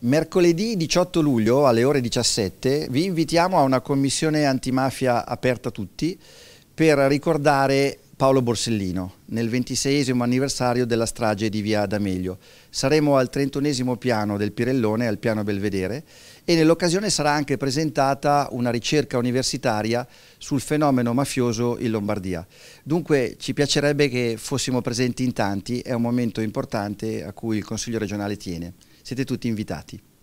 Mercoledì 18 luglio alle ore 17 vi invitiamo a una commissione antimafia aperta a tutti per ricordare Paolo Borsellino nel ventiseiesimo anniversario della strage di via D'Amelio. Saremo al trentunesimo piano del Pirellone, al piano Belvedere, e nell'occasione sarà anche presentata una ricerca universitaria sul fenomeno mafioso in Lombardia. Dunque ci piacerebbe che fossimo presenti in tanti, è un momento importante a cui il Consiglio regionale tiene. Siete tutti invitati.